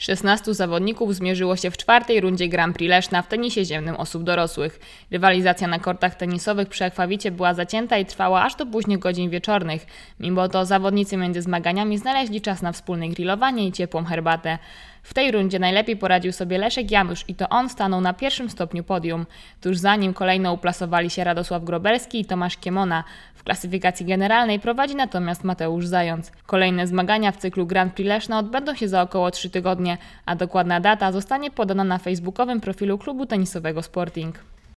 16 zawodników zmierzyło się w czwartej rundzie Grand Prix Leszna w tenisie ziemnym osób dorosłych. Rywalizacja na kortach tenisowych przy akwawicie była zacięta i trwała aż do późnych godzin wieczornych. Mimo to zawodnicy między zmaganiami znaleźli czas na wspólne grillowanie i ciepłą herbatę. W tej rundzie najlepiej poradził sobie Leszek Janusz i to on stanął na pierwszym stopniu podium. Tuż za nim kolejno uplasowali się Radosław Grobelski i Tomasz Kiemona. W klasyfikacji generalnej prowadzi natomiast Mateusz Zając. Kolejne zmagania w cyklu Grand Prix Leszna odbędą się za około 3 tygodnie, a dokładna data zostanie podana na facebookowym profilu klubu tenisowego Sporting.